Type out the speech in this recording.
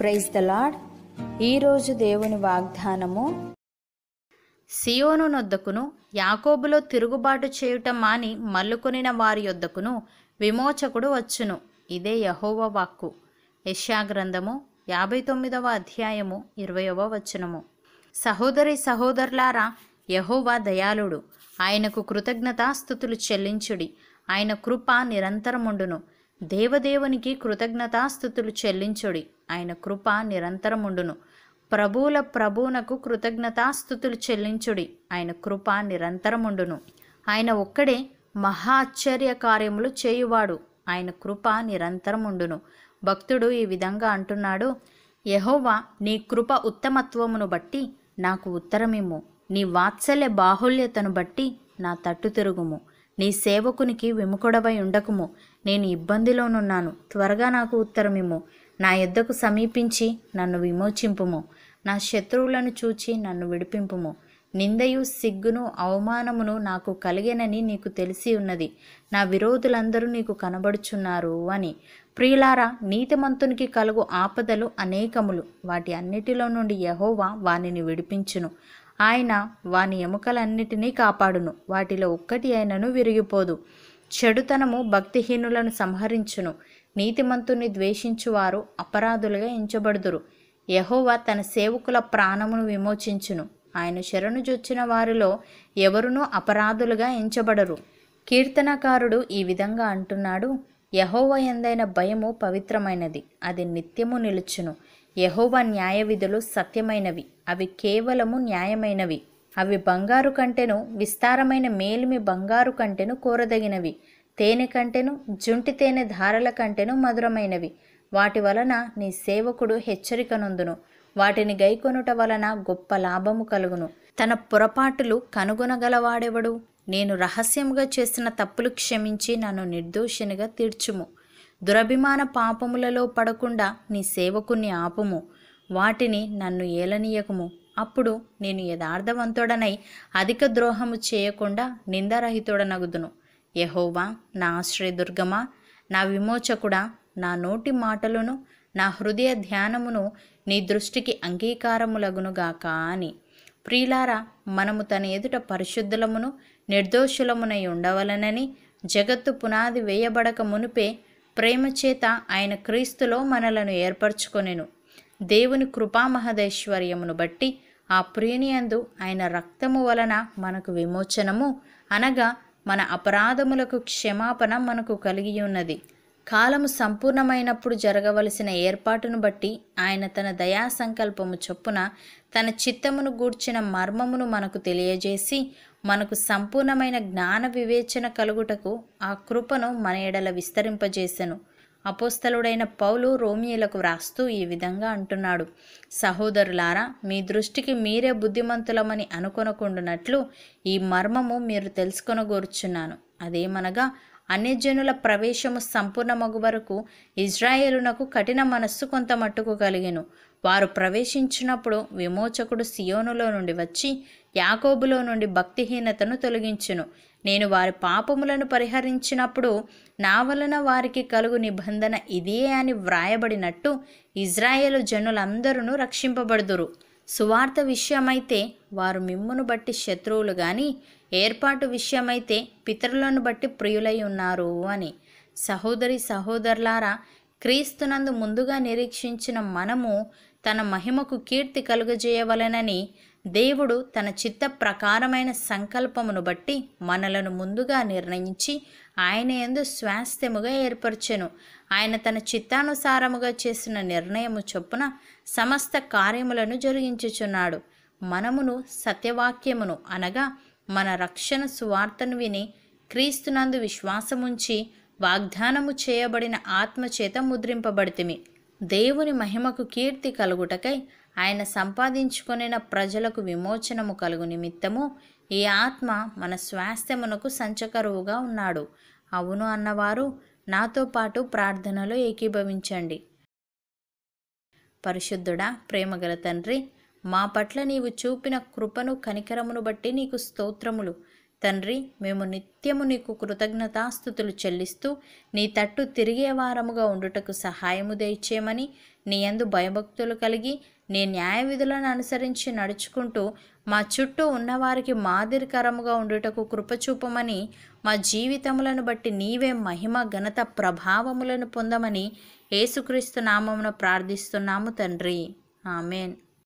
praise the lord ఈరోజు దేవుని వాగ్దానము సియోను నొద్దకును యాకోబులో తిరుగుబాటు చేయుట మాని మల్లుకొనిన వారి యొద్దకును విమోచకుడు వచ్చును ఇదే యహోవ వాక్కు యష్యాగ్రంథము యాభై తొమ్మిదవ అధ్యాయము ఇరవయవ వచనము సహోదరి సహోదరులారా యహోవా దయాళుడు ఆయనకు కృతజ్ఞతాస్థుతులు చెల్లించుడి ఆయన కృప నిరంతరముండును దేవదేవునికి కృతజ్ఞతాస్థుతులు చెల్లించుడి ఆయన కృప నిరంతరముండును ప్రభువుల ప్రభువునకు కృతజ్ఞతాస్థుతులు చెల్లించుడి ఆయన కృప నిరంతరముండును ఆయన ఒక్కడే మహాశ్చర్య కార్యములు చేయువాడు ఆయన కృప నిరంతరముండును భక్తుడు ఈ విధంగా అంటున్నాడు యహోవా నీ కృప ఉత్తమత్వమును బట్టి నాకు ఉత్తరమిమ్ము నీ వాత్సల్య బాహుల్యతను బట్టి నా తట్టు తిరుగుము నీ సేవకునికి విముఖుడవై ఉండకుము నేను ఇబ్బందిలోనున్నాను త్వరగా నాకు ఉత్తరమిమ్ము నా యుద్ధకు సమీపించి నన్ను విమోచింపుము నా శత్రువులను చూచి నన్ను విడిపింపుము నిందయు సిగ్గును అవమానమును నాకు కలిగేనని నీకు తెలిసి ఉన్నది నా విరోధులందరూ నీకు కనబడుచున్నారు అని ప్రియులారా నీతిమంతునికి కలుగు ఆపదలు అనేకములు వాటి అన్నిటిలో నుండి యహోవా వానిని విడిపించును ఆయన వాని ఎముకలన్నిటినీ కాపాడును వాటిలో ఒక్కటి అయినను విరిగిపోదు చెడుతనము భక్తిహీనులను సంహరించును నీతిమంతుని ద్వేషించువారు అపరాధులుగా ఎంచబడుదురు యహోవా తన సేవకుల ప్రాణమును విమోచించును ఆయన శరణు చొచ్చిన వారిలో ఎవరునూ అపరాధులుగా ఎంచబడరు కీర్తనకారుడు ఈ విధంగా అంటున్నాడు యహోవ ఎందైన భయము పవిత్రమైనది అది నిత్యము నిలుచును యహోవ న్యాయ విధులు సత్యమైనవి అవి కేవలము న్యాయమైనవి అవి బంగారు కంటెను విస్తారమైన మేలిమి బంగారు కంటెను కోరదగినవి తేనె కంటెను జుంటి తేనె ధారల కంటెను మధురమైనవి వాటి వలన నీ సేవకుడు హెచ్చరిక వాటిని గైకొనుట వలన గొప్ప లాభము కలుగును తన పొరపాటులు కనుగొనగలవాడెవడు నేను రహస్యముగా చేసిన తప్పులు క్షమించి నన్ను నిర్దోషినిగా తీర్చుము దురభిమాన పాపములలో పడకుండా నీ సేవకుని ఆపుము వాటిని నన్ను ఏలనీయకుము అప్పుడు నేను యథార్థవంతుడనై అధిక ద్రోహము చేయకుండా నిందారహితుడనగుదును యహోవా నా ఆశ్రయదుర్గమా నా విమోచకుడా నా నోటి మాటలను నా హృదయ ధ్యానమును నీ దృష్టికి అంగీకారములగునుగాక అని ప్రియులారా మనము తన ఎదుట పరిశుద్ధులమును నిర్దోషులమునై ఉండవలనని జగత్తు పునాది వేయబడక మునిపే ప్రేమ చేత ఆయన క్రీస్తులో మనలను ఏర్పరచుకొనెను దేవుని కృపామహదైశ్వర్యమును బట్టి ఆ ప్రియనియందు ఆయన రక్తము వలన మనకు విమోచనము అనగా మన అపరాధములకు క్షమాపణ మనకు కలిగి ఉన్నది కాలము సంపూర్ణమైనప్పుడు జరగవలసిన ఏర్పాటును బట్టి ఆయన తన దయా సంకల్పము చొప్పున తన చిత్తమును గూర్చిన మర్మమును మనకు తెలియజేసి మనకు సంపూర్ణమైన జ్ఞాన వివేచన కలుగుటకు ఆ కృపను మన ఎడల విస్తరింపజేసెను అపోస్తలుడైన పౌలు రోమియలకు వ్రాస్తూ ఈ విధంగా అంటున్నాడు సహోదరులారా మీ దృష్టికి మీరే బుద్ధిమంతులమని అనుకొనకుండునట్లు ఈ మర్మము మీరు తెలుసుకొనగోరుచున్నాను అదేమనగా అన్యజనుల ప్రవేశము సంపూర్ణ మగు వరకు ఇజ్రాయేలునకు కఠిన మనస్సు కొంత మట్టుకు కలిగెను వారు ప్రవేశించినప్పుడు విమోచకుడు సియోనులో నుండి వచ్చి యాకోబులో నుండి భక్తిహీనతను తొలగించును నేను వారి పాపములను పరిహరించినప్పుడు నా వలన వారికి కలుగు నిబంధన ఇదే అని వ్రాయబడినట్టు ఇజ్రాయేలు జనులందరూ రక్షింపబడుదురు సువార్త విషయమైతే వారు మిమ్మును బట్టి శత్రువులు కానీ ఏర్పాటు విషయమైతే పితరులను బట్టి ప్రియులై ఉన్నారు అని సహోదరి సహోదరులారా క్రీస్తునందు ముందుగా నిరీక్షించిన మనము తన మహిమకు కీర్తి కలుగజేయవలనని దేవుడు తన చిత్త ప్రకారమైన సంకల్పమును బట్టి మనలను ముందుగా నిర్ణయించి ఆయన ఎందు స్వాస్థ్యముగా ఏర్పరచెను ఆయన తన చిత్తానుసారముగా చేసిన నిర్ణయము చొప్పున సమస్త కార్యములను జరిగించుచున్నాడు మనమును సత్యవాక్యమును అనగా మన రక్షణ సువార్తను విని క్రీస్తునందు విశ్వాసముంచి వాగ్దానము చేయబడిన ఆత్మచేత ముద్రింపబడితిమి దేవుని మహిమకు కీర్తి కలుగుటకై ఆయన సంపాదించుకొనిన ప్రజలకు విమోచనము కలుగు నిమిత్తము ఈ ఆత్మ మన స్వాస్థ్యమునకు సంచకరువుగా ఉన్నాడు అవును అన్నవారు నాతో పాటు ప్రార్థనలో ఏకీభవించండి పరిశుద్ధుడా ప్రేమగల తండ్రి మా పట్ల నీవు చూపిన కృపను కనికరమును బట్టి నీకు స్తోత్రములు తండ్రి మేము నిత్యము నీకు కృతజ్ఞతాస్థుతులు చెల్లిస్తూ నీ తట్టు తిరిగే వారముగా ఉండుటకు సహాయము దయచేయమని నీ అందు భయభక్తులు కలిగి నీ న్యాయ విధులను అనుసరించి నడుచుకుంటూ మా చుట్టూ ఉన్నవారికి మాదిరికరముగా ఉండుటకు కృపచూపమని మా జీవితములను బట్టి నీవే మహిమ ఘనత ప్రభావములను పొందమని యేసుక్రీస్తు నామమును ప్రార్థిస్తున్నాము తండ్రి ఆమెన్